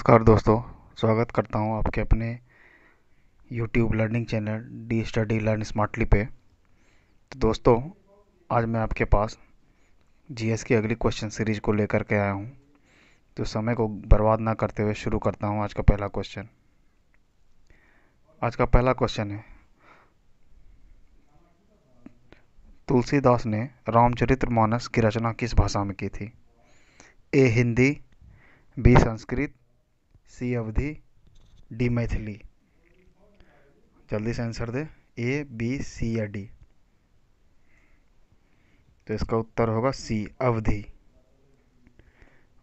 नमस्कार दोस्तों स्वागत करता हूं आपके अपने YouTube learning channel D study learn smartly पे तो दोस्तों आज मैं आपके पास जीएस की अगली क्वेश्चन सीरीज को लेकर के आया हूं तो समय को बर्बाद ना करते हुए शुरू करता हूं आज का पहला क्वेश्चन आज का पहला क्वेश्चन है तुलसीदास ने मानस की रचना किस भाषा में की थी A Hindi B Sanskrit C Awadhi D Maithili जल्दी से आंसर दे ए बी सी या डी तो इसका उत्तर होगा सी अवधि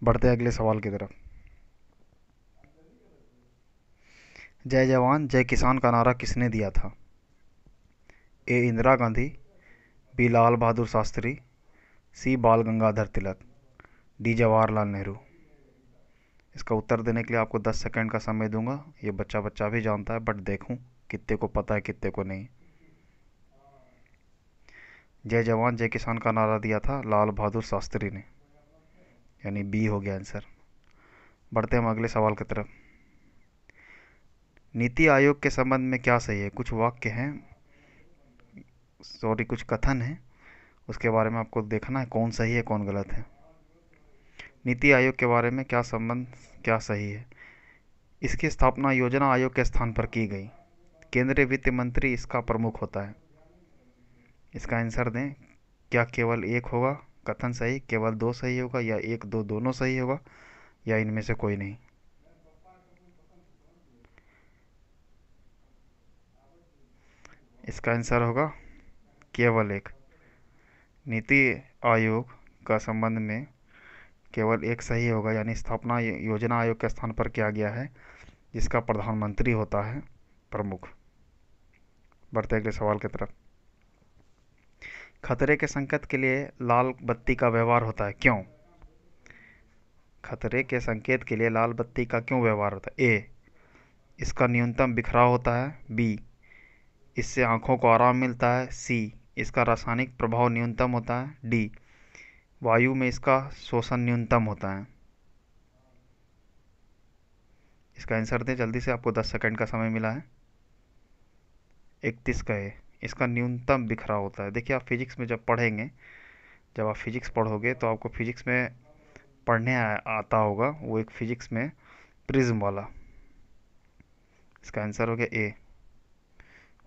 बढ़ते अगले सवाल की तरफ जय जवान जय किसान का नारा किसने दिया था A Indira Gandhi B Lal Bahadur Shastri C Bal Gangadhar Tilak D Jawaharlal Nehru इसका उत्तर देने के लिए आपको दस सेकेंड का समय दूंगा ये बच्चा बच्चा भी जानता है बट देखूं कितने को पता है कितने को नहीं जय जवान जय किसान का नारा दिया था लाल बहादुर शास्त्री ने यानी बी हो गया आंसर बढ़ते हम अगले सवाल की तरफ नीति आयोग के संबंध में क्या सही है कुछ वाक्य हैं सॉरी कुछ कथन हैं उसके बारे में आपको देखना है कौन सही है कौन गलत है नीति आयोग के बारे में क्या संबंध क्या सही है इसकी स्थापना योजना आयोग के स्थान पर की गई केंद्रीय वित्त मंत्री इसका प्रमुख होता है इसका आंसर दें क्या केवल एक होगा कथन सही केवल दो सही होगा या एक दो दोनों सही होगा या इनमें से कोई नहीं इसका आंसर होगा केवल एक नीति आयोग का संबंध में केवल एक सही होगा यानी स्थापना योजना आयोग के स्थान पर किया गया है जिसका प्रधानमंत्री होता है प्रमुख बढ़ते अगले सवाल की तरफ खतरे के संकेत के लिए लाल बत्ती का व्यवहार होता है क्यों खतरे के संकेत के लिए लाल बत्ती का क्यों व्यवहार होता है ए इसका न्यूनतम बिखराव होता है बी इससे आँखों को आराम मिलता है सी इसका रासायनिक प्रभाव न्यूनतम होता है डी वायु में इसका शोषण न्यूनतम होता है इसका आंसर दें जल्दी से आपको 10 सेकंड का समय मिला है इकतीस का है इसका न्यूनतम बिखराव होता है देखिए आप फिजिक्स में जब पढ़ेंगे जब आप फिजिक्स पढ़ोगे तो आपको फिजिक्स में पढ़ने आता होगा वो एक फिजिक्स में प्रिज्म वाला इसका आंसर हो गया ए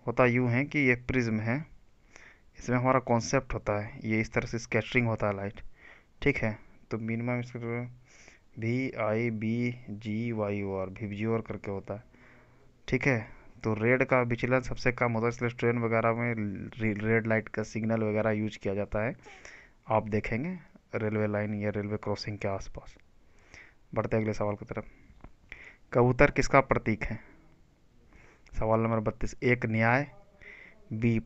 होता यूँ है कि ये प्रिज्म है इसमें हमारा कॉन्सेप्ट होता है ये इस तरह से स्केचरिंग होता है लाइट ठीक है तो मिनिमम इसका जो V I B G Y O R V G O R करके होता है ठीक है तो रेड का विचलन सबसे कम होता है इसलिए ट्रेन वगैरह में रेड लाइट का सिग्नल वगैरह यूज किया जाता है आप देखेंगे रेलवे लाइन या रेलवे क्रॉसिंग के आसपास बढ़ते अगले सवाल की तरफ कबूतर किसका प्रतीक है सवाल नंबर बत्तीस एक न्याय बी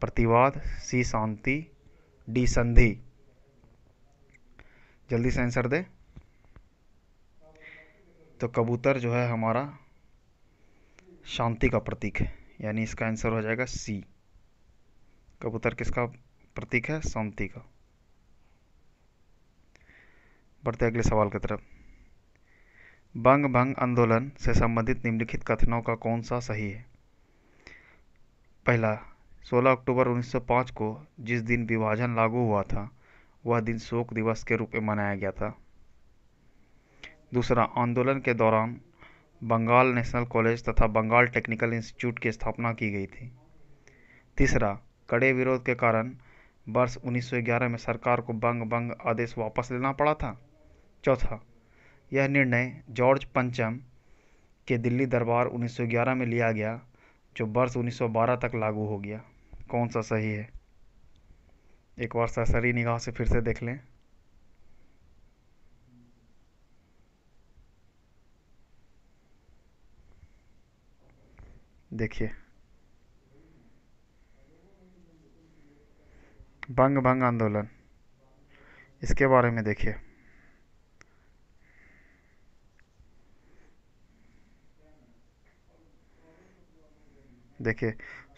प्रतिवाद सी शांति डी संधि जल्दी से आंसर दे तो कबूतर जो है हमारा शांति का प्रतीक है यानी इसका आंसर हो जाएगा सी कबूतर किसका प्रतीक है शांति का बढ़ते अगले सवाल की तरफ बंग भंग आंदोलन से संबंधित निम्नलिखित कथनों का कौन सा सही है पहला 16 अक्टूबर 1905 को जिस दिन विभाजन लागू हुआ था वह दिन शोक दिवस के रूप में मनाया गया था दूसरा आंदोलन के दौरान बंगाल नेशनल कॉलेज तथा बंगाल टेक्निकल इंस्टीट्यूट की स्थापना की गई थी तीसरा कड़े विरोध के कारण वर्ष 1911 में सरकार को बंग बंग आदेश वापस लेना पड़ा था चौथा यह निर्णय जॉर्ज पंचम के दिल्ली दरबार 1911 में लिया गया जो वर्ष 1912 तक लागू हो गया कौन सा सही है एक बार सरसरी निगाह से फिर से देख लें देखिए बंग भंग आंदोलन इसके बारे में देखिए देखिए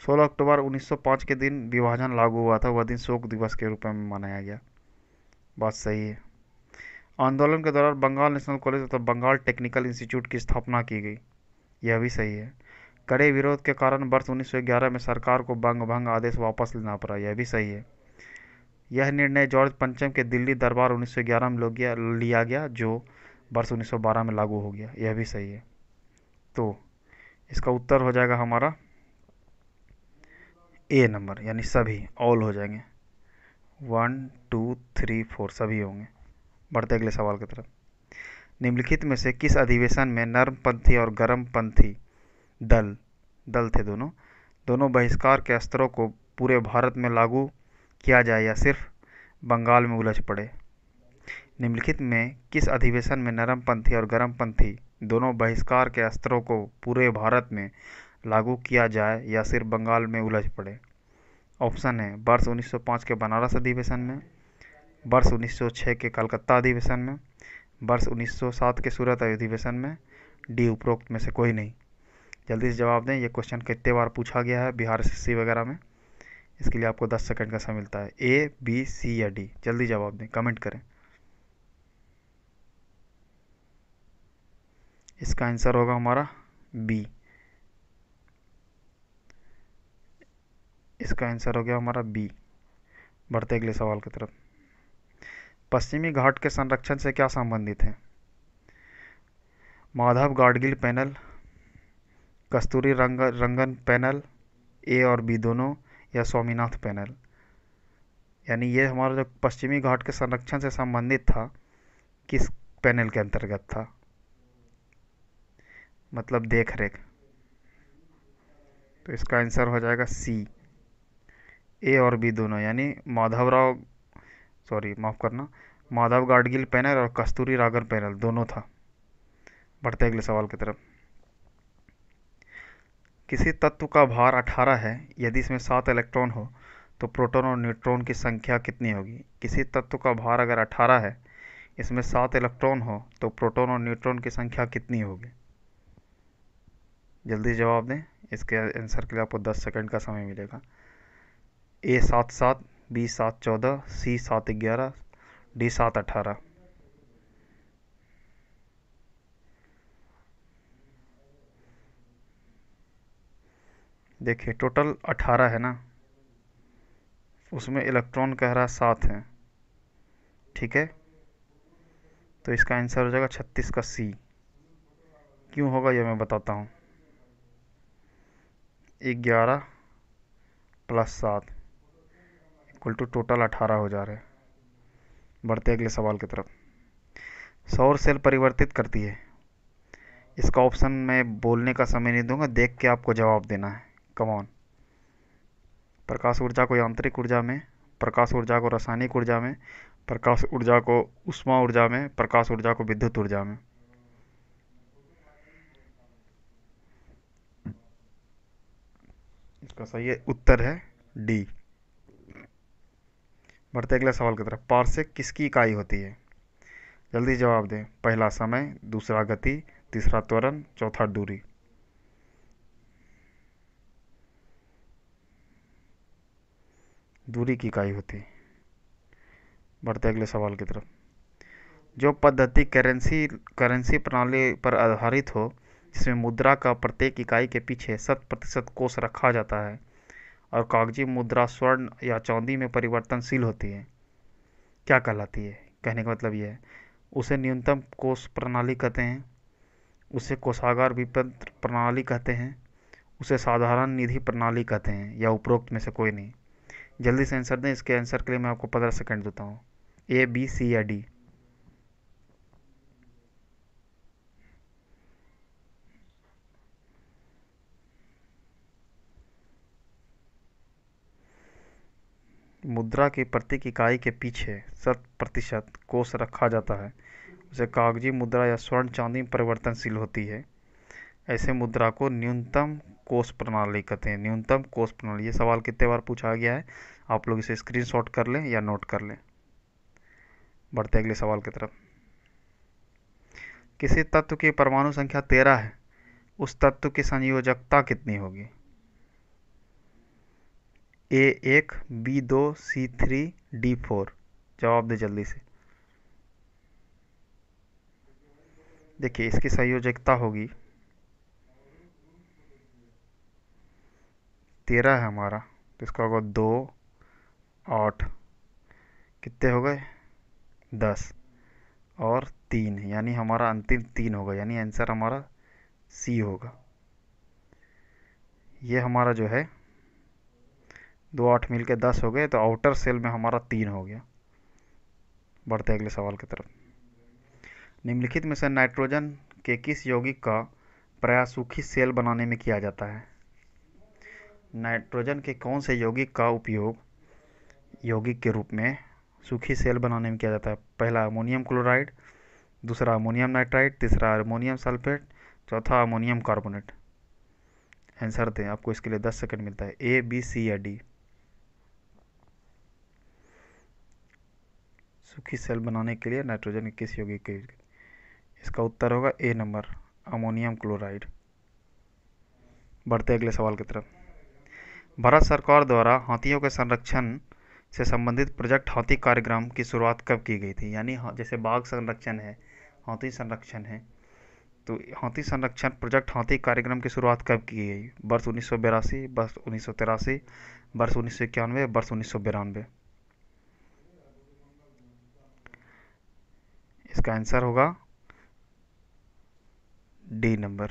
16 अक्टूबर 1905 के दिन विभाजन लागू हुआ था वह दिन शोक दिवस के रूप में मनाया गया बात सही है आंदोलन के दौरान बंगाल नेशनल कॉलेज तथा तो बंगाल टेक्निकल इंस्टीट्यूट की स्थापना की गई यह भी सही है कड़े विरोध के कारण वर्ष 1911 में सरकार को बंग भंग आदेश वापस लेना पड़ा यह भी सही है यह निर्णय जॉर्ज पंचम के दिल्ली दरबार 1911 में लो गया लिया गया जो वर्ष 1912 में लागू हो गया यह भी सही है तो इसका उत्तर हो जाएगा हमारा ए नंबर यानी सभी ऑल हो जाएंगे वन टू थ्री फोर सभी होंगे बढ़ते अगले सवाल की तरफ निम्नलिखित में से किस अधिवेशन में पंथी और गर्मपंथी दल दल थे दोनों दोनों बहिष्कार के स्तरों को पूरे भारत में लागू किया जाए या सिर्फ बंगाल में उलझ पड़े निम्नलिखित में किस अधिवेशन में नरमपंथी और गर्मपंथी दोनों बहिष्कार के अस्त्रों को पूरे भारत में लागू किया जाए या सिर्फ बंगाल में उलझ पड़े ऑप्शन है वर्ष 1905 के बनारस अधिवेशन में वर्ष 1906 के कलकत्ता अधिवेशन में वर्ष 1907 के सूरत अधिवेशन में डी उपरोक्त में से कोई नहीं जल्दी से जवाब दें ये क्वेश्चन कितने बार पूछा गया है बिहार एस वगैरह में इसके लिए आपको 10 सेकंड का समय मिलता है ए बी सी या डी जल्दी जवाब दें कमेंट करें इसका आंसर होगा हमारा बी इसका आंसर हो गया हमारा बी बढ़ते अगले सवाल की तरफ पश्चिमी घाट के संरक्षण से क्या संबंधित है माधव गाडगिल पैनल कस्तूरी रंग रंगन पैनल ए और बी दोनों या स्वामीनाथ पैनल यानी ये हमारा जो पश्चिमी घाट के संरक्षण से संबंधित था किस पैनल के अंतर्गत था मतलब देख रेख तो इसका आंसर हो जाएगा सी ए और बी दोनों यानी माधवराव सॉरी माफ़ करना माधव गाडगिल पैनल और कस्तूरी रागर पैनल दोनों था बढ़ते अगले सवाल की तरफ किसी तत्व का भार 18 है यदि इसमें सात इलेक्ट्रॉन हो तो प्रोटॉन और न्यूट्रॉन की संख्या कितनी होगी किसी तत्व का भार अगर 18 है इसमें सात इलेक्ट्रॉन हो तो प्रोटॉन और न्यूट्रॉन की संख्या कितनी होगी जल्दी जवाब दें इसके आंसर के लिए आपको 10 सेकंड का समय मिलेगा ए सात सात बी सात चौदह सी सात ग्यारह डी सात अठारह देखिए टोटल अठारह है ना उसमें इलेक्ट्रॉन कह रहा सात है ठीक है तो इसका आंसर हो जाएगा छत्तीस का सी क्यों होगा यह मैं बताता हूँ ग्यारह प्लस सात इक्वल टू टोटल अठारह हो जा रहा है बढ़ते अगले सवाल की तरफ सौर सेल परिवर्तित करती है इसका ऑप्शन मैं बोलने का समय नहीं दूंगा देख के आपको जवाब देना है कमॉन प्रकाश ऊर्जा को यांत्रिक ऊर्जा में प्रकाश ऊर्जा को रासायनिक ऊर्जा में प्रकाश ऊर्जा को उष्मा ऊर्जा में प्रकाश ऊर्जा को विद्युत ऊर्जा में इसका सही है उत्तर है डी बढ़ते अगले सवाल की तरफ पार्सेक किसकी इकाई होती है जल्दी जवाब दें पहला समय दूसरा गति तीसरा त्वरण चौथा दूरी दूरी की इकाई होती है बढ़ते अगले सवाल की तरफ जो पद्धति करेंसी करेंसी प्रणाली पर आधारित हो जिसमें मुद्रा का प्रत्येक इकाई के पीछे शत प्रतिशत कोष रखा जाता है और कागजी मुद्रा स्वर्ण या चांदी में परिवर्तनशील होती है क्या कहलाती है कहने का मतलब यह है उसे न्यूनतम कोष प्रणाली कहते हैं उसे कोषागार विपत्र प्रणाली कहते हैं उसे साधारण निधि प्रणाली कहते हैं या उपरोक्त में से कोई नहीं जल्दी से आंसर दें इसके आंसर के लिए मैं आपको पंद्रह सेकंड देता हूँ ए बी सी या डी मुद्रा की प्रत्येक इकाई के पीछे शत प्रतिशत कोष रखा जाता है उसे कागजी मुद्रा या स्वर्ण चांदी में परिवर्तनशील होती है ऐसे मुद्रा को न्यूनतम कोष प्रणाली कहते हैं न्यूनतम कोष प्रणाली ये सवाल कितने बार पूछा गया है आप लोग इसे स्क्रीन कर लें या नोट कर लें बढ़ते अगले सवाल की तरफ किसी तत्व की परमाणु संख्या तेरह है उस तत्व की संयोजकता कितनी होगी ए एक बी दो सी थ्री डी फोर जवाब दे जल्दी से देखिए इसकी संयोजकता होगी तेरह है हमारा तो इसका होगा दो आठ कितने हो गए दस और तीन यानी हमारा अंतिम तीन होगा यानी आंसर हमारा सी होगा ये हमारा जो है दो आठ मिल के दस हो गए तो आउटर सेल में हमारा तीन हो गया बढ़ते अगले सवाल की तरफ निम्नलिखित में से नाइट्रोजन के किस यौगिक का प्रयासूखी सेल बनाने में किया जाता है नाइट्रोजन के कौन से यौगिक का उपयोग यौगिक के रूप में सूखी सेल बनाने में किया जाता है पहला अमोनियम क्लोराइड दूसरा अमोनियम नाइट्राइड तीसरा अमोनियम सल्फेट चौथा अमोनियम कार्बोनेट आंसर दें आपको इसके लिए 10 सेकंड मिलता है ए बी सी या डी सूखी सेल बनाने के लिए नाइट्रोजन किस यौगिक की इसका उत्तर होगा ए नंबर अमोनियम क्लोराइड बढ़ते अगले सवाल की तरफ भारत सरकार द्वारा हाथियों के संरक्षण से संबंधित प्रोजेक्ट हाथी कार्यक्रम की शुरुआत कब की गई थी यानी जैसे बाघ संरक्षण है हाथी संरक्षण है तो हाथी संरक्षण प्रोजेक्ट हाथी कार्यक्रम की शुरुआत कब की गई वर्ष उन्नीस वर्ष उन्नीस वर्ष उन्नीस वर्ष उन्नीस वर्ष उन्नीस इसका आंसर होगा डी नंबर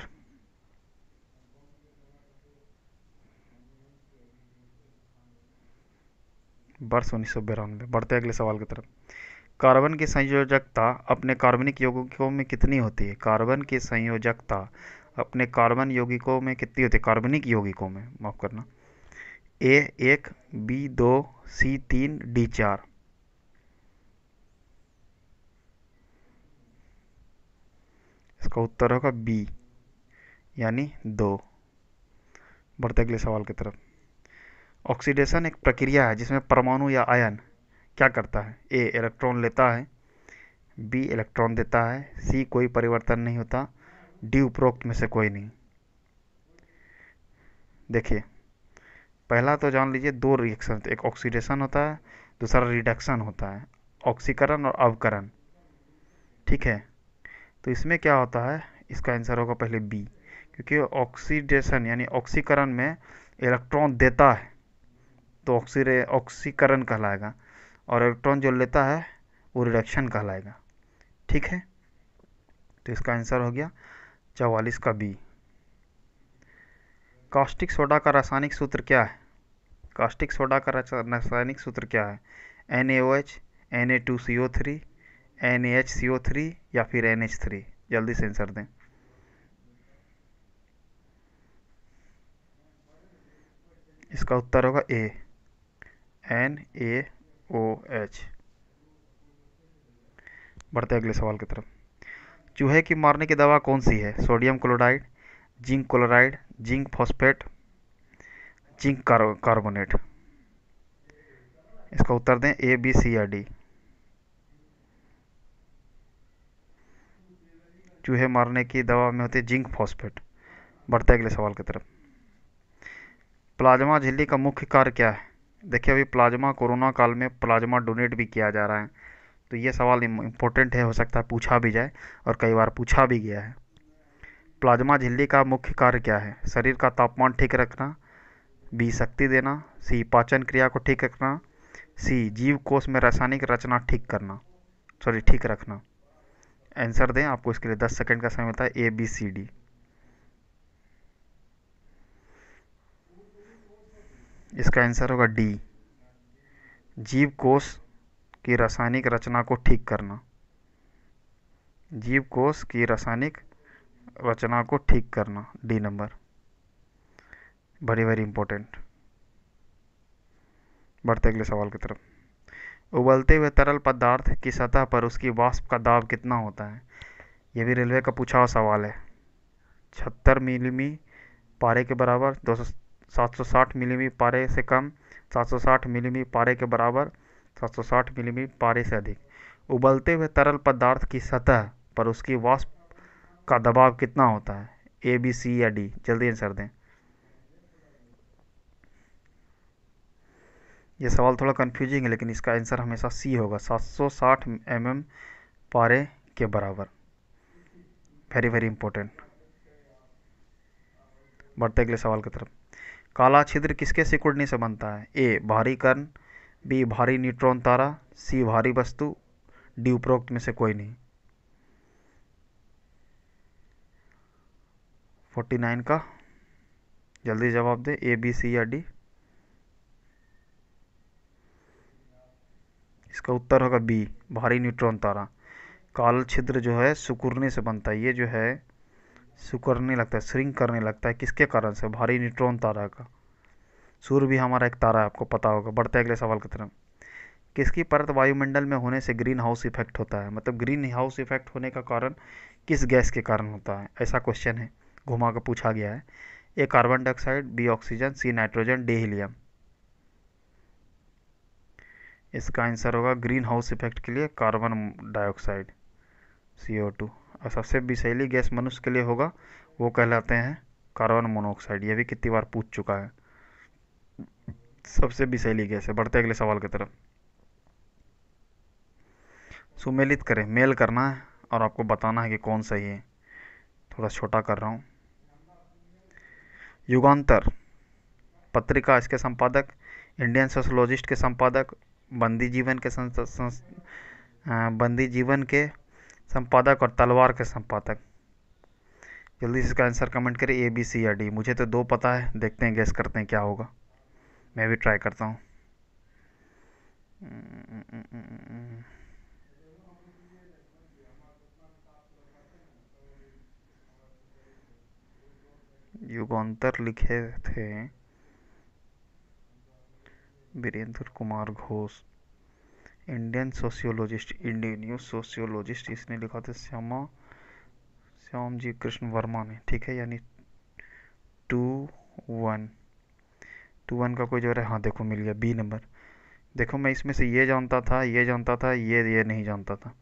वर्ष उन्नीस सौ बिरानवे बढ़ते अगले सवाल की तरफ कार्बन की संयोजकता अपने कार्बनिक यौगिकों में कितनी होती है कार्बन की संयोजकता अपने कार्बन यौगिकों में कितनी होती है कार्बनिक यौगिकों में माफ करना ए एक बी दो सी तीन डी चार इसका उत्तर होगा बी यानी दो बढ़ते अगले सवाल की तरफ ऑक्सीडेशन एक प्रक्रिया है जिसमें परमाणु या आयन क्या करता है ए इलेक्ट्रॉन लेता है बी इलेक्ट्रॉन देता है सी कोई परिवर्तन नहीं होता डी उपरोक्त में से कोई नहीं देखिए पहला तो जान लीजिए दो रिएक्शन एक ऑक्सीडेशन होता है दूसरा रिडक्शन होता है ऑक्सीकरण और अवकरण ठीक है तो इसमें क्या होता है इसका आंसर होगा पहले बी क्योंकि ऑक्सीडेशन यानी ऑक्सीकरण में इलेक्ट्रॉन देता है तो ऑक्सीरे ऑक्सीकरण कहलाएगा और इलेक्ट्रॉन जो लेता है वो रिडक्शन कहलाएगा ठीक है तो इसका आंसर हो गया चवालीस का बी कास्टिक सोडा का रासायनिक सूत्र क्या है कास्टिक सोडा का रासायनिक सूत्र क्या है N A O H N A two C O three N H C O three या फिर एन एच थ्री जल्दी से आंसर दें इसका उत्तर होगा A N A O H बढ़ते अगले सवाल की तरफ चूहे की मारने की दवा कौन सी है sodium chloride zinc chloride zinc phosphate zinc carbonate इसका उत्तर दें ए बी सी या डी चूहे मारने की दवा में होती है जिंक फॉस्फेट बढ़ते अगले सवाल की तरफ प्लाज्मा झिल्ली का मुख्य कार्य क्या है देखिए अभी प्लाज्मा कोरोना काल में प्लाज्मा डोनेट भी किया जा रहा है तो ये सवाल इम्पोर्टेंट है हो सकता है पूछा भी जाए और कई बार पूछा भी गया है प्लाज्मा झिल्ली का मुख्य कार्य क्या है शरीर का तापमान ठीक रखना बी शक्ति देना सी पाचन क्रिया को ठीक रखना सी जीव कोष में रासायनिक रचना ठीक करना सॉरी ठीक रखना आंसर दें आपको इसके लिए दस सेकंड का समय मिलता है ए बी सी डी इसका आंसर होगा डी जीव कोष की रासायनिक रचना को ठीक करना जीव कोष की रासायनिक रचना को ठीक करना D number very very important बढ़ते अगले सवाल की तरफ उबलते हुए तरल पदार्थ की सतह पर उसकी वाष्प का दाब कितना होता है यह भी रेलवे का पूछा हुआ सवाल है छहत्तर मिलीमी पारे के बराबर दो सौ सात सौ साठ मिलीमी पारे से कम सात सौ साठ मिलीमी पारे के बराबर सात सौ साठ मिलीमी पारे से अधिक उबलते हुए तरल पदार्थ की सतह पर उसकी वाष्प का दबाव कितना होता है ए बी सी या डी जल्दी आंसर दें ये सवाल थोड़ा कन्फ्यूजिंग है लेकिन इसका आंसर हमेशा सी होगा 760 सौ mm पारे के बराबर वेरी वेरी इंपॉर्टेंट बढ़ते अगले सवाल की तरफ काला छिद्र किसके सिकुड़ने से बनता है ए भारी कर्ण बी भारी न्यूट्रॉन तारा सी भारी वस्तु डी उपरोक्त में से कोई नहीं 49 का जल्दी जवाब दे ए बी सी या डी इसका उत्तर होगा बी भारी न्यूट्रॉन तारा काल छिद्र जो है सुकुरने से बनता है ये जो है सुकुरने लगता है श्रिंक करने लगता है किसके कारण से भारी न्यूट्रॉन तारा का सूर्य भी हमारा एक तारा है आपको पता होगा बढ़ते अगले सवाल की तरफ किसकी परत वायुमंडल में होने से ग्रीन हाउस इफेक्ट होता है मतलब ग्रीन हाउस इफेक्ट होने का कारण किस गैस के कारण होता है ऐसा क्वेश्चन है घुमा कर पूछा गया है A carbon dioxide B oxygen C nitrogen D helium इसका आंसर होगा ग्रीन हाउस इफेक्ट के लिए कार्बन डाइऑक्साइड सी टू और सबसे विषैली गैस मनुष्य के लिए होगा वो कहलाते हैं कार्बन मोनोऑक्साइड ये भी कितनी बार पूछ चुका है सबसे विषैली गैस है बढ़ते अगले सवाल की तरफ सुमेलित करें मेल करना है और आपको बताना है कि कौन सही है थोड़ा छोटा कर रहा हूँ युगांतर पत्रिका इसके संपादक इंडियन सोशोलॉजिस्ट के संपादक बंदी जीवन के संस, बंदी जीवन के संपादक और तलवार के संपादक जल्दी से इसका आंसर कमेंट करें ए बी सी या डी मुझे तो दो पता है देखते हैं गैस करते हैं क्या होगा मैं भी ट्राई करता हूँ युगांतर लिखे थे Virendra Kumar Ghosh Indian sociologist Indian news sociologist इसने लिखा था श्यामा श्याम जी कृष्ण वर्मा ने ठीक है यानी टू वन टू वन का कोई जो है हाँ देखो मिल गया बी नंबर देखो मैं इसमें से ये जानता था ये जानता था ये ये नहीं जानता था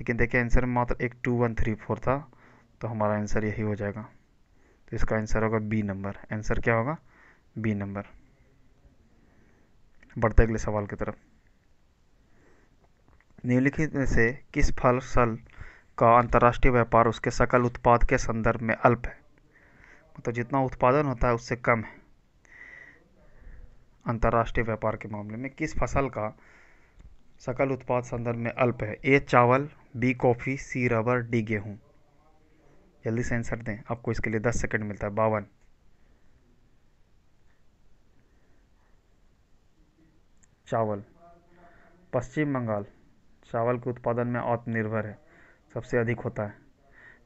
लेकिन देखिए आंसर मात्र एक टू वन थ्री फोर था तो हमारा आंसर यही हो जाएगा तो इसका आंसर होगा बी नंबर आंसर क्या होगा बी नंबर बढ़ते अगले सवाल की तरफ निम्नलिखित में से किस फसल का अंतर्राष्ट्रीय व्यापार उसके सकल उत्पाद के संदर्भ में अल्प है मतलब जितना उत्पादन होता है उससे कम है अंतर्राष्ट्रीय व्यापार के मामले में किस फसल का सकल उत्पाद संदर्भ में अल्प है ए चावल B coffee C rubber D गेहूँ जल्दी से आंसर दें आपको इसके लिए दस सेकंड मिलता है बावन चावल पश्चिम बंगाल चावल के उत्पादन में आत्मनिर्भर है सबसे अधिक होता है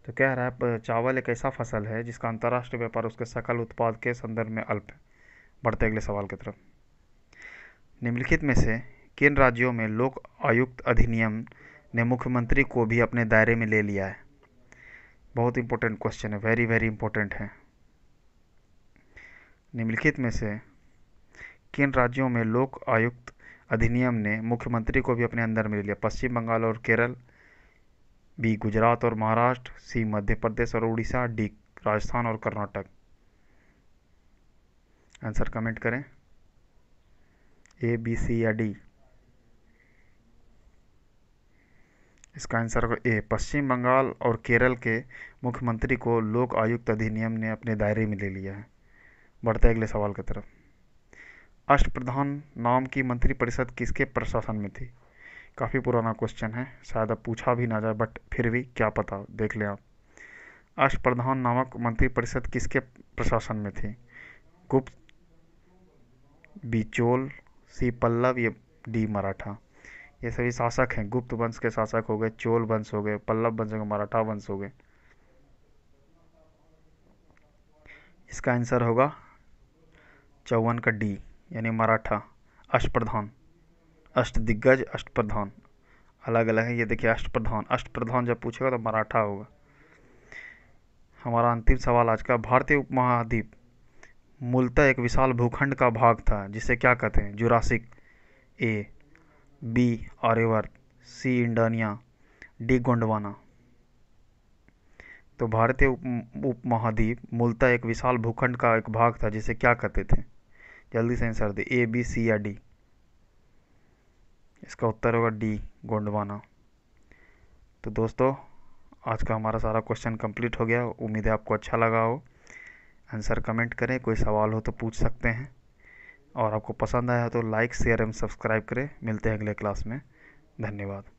तो कह रहा है चावल एक ऐसा फसल है जिसका अंतर्राष्ट्रीय व्यापार उसके सकल उत्पाद के संदर्भ में अल्प है बढ़ते अगले सवाल की तरफ निम्नलिखित में से किन राज्यों में लोक आयुक्त अधिनियम ने मुख्यमंत्री को भी अपने दायरे में ले लिया है बहुत इंपॉर्टेंट क्वेश्चन है वेरी वेरी इंपॉर्टेंट है निम्नलिखित में से किन राज्यों में लोक आयुक्त अधिनियम ने मुख्यमंत्री को भी अपने अंदर में ले लिया पश्चिम बंगाल और केरल बी गुजरात और महाराष्ट्र सी मध्य प्रदेश और उड़ीसा डी राजस्थान और कर्नाटक आंसर कमेंट करें ए बी सी या डी इसका आंसर ए पश्चिम बंगाल और केरल के मुख्यमंत्री को लोक आयुक्त अधिनियम ने अपने दायरे में ले लिया है बढ़ते अगले सवाल की तरफ अष्टप्रधान नाम की मंत्रिपरिषद किसके प्रशासन में थी काफ़ी पुराना क्वेश्चन है शायद अब पूछा भी ना जाए बट फिर भी क्या पता देख लें आप अष्टप्रधान नामक मंत्रिपरिषद किसके प्रशासन में थी गुप्त बिचोल सी पल्लव ये डी मराठा ये सभी शासक हैं गुप्त वंश के शासक हो गए चोल वंश हो गए पल्लव वंश हो गए मराठा वंश हो गए इसका आंसर होगा चौवन का डी यानी मराठा अष्ट प्रधान अष्ट दिग्गज अष्ट प्रधान अलग अलग है ये देखिए अष्ट प्रधान अष्ट प्रधान जब पूछेगा तो मराठा होगा हमारा अंतिम सवाल आज का भारतीय उपमहाद्वीप मूलतः एक विशाल भूखंड का भाग था जिसे क्या कहते हैं Jurassic A B Aryavarta C इंडानिया डी गोंडवाना तो भारतीय उप उपमहाद्वीप मूलतः एक विशाल भूखंड का एक भाग था जिसे क्या कहते थे जल्दी से आंसर दे ए बी सी या डी इसका उत्तर होगा डी गोंडवाना तो दोस्तों आज का हमारा सारा क्वेश्चन कंप्लीट हो गया उम्मीद है आपको अच्छा लगा हो आंसर कमेंट करें कोई सवाल हो तो पूछ सकते हैं और आपको पसंद आया तो लाइक शेयर एवं सब्सक्राइब करें मिलते हैं अगले क्लास में धन्यवाद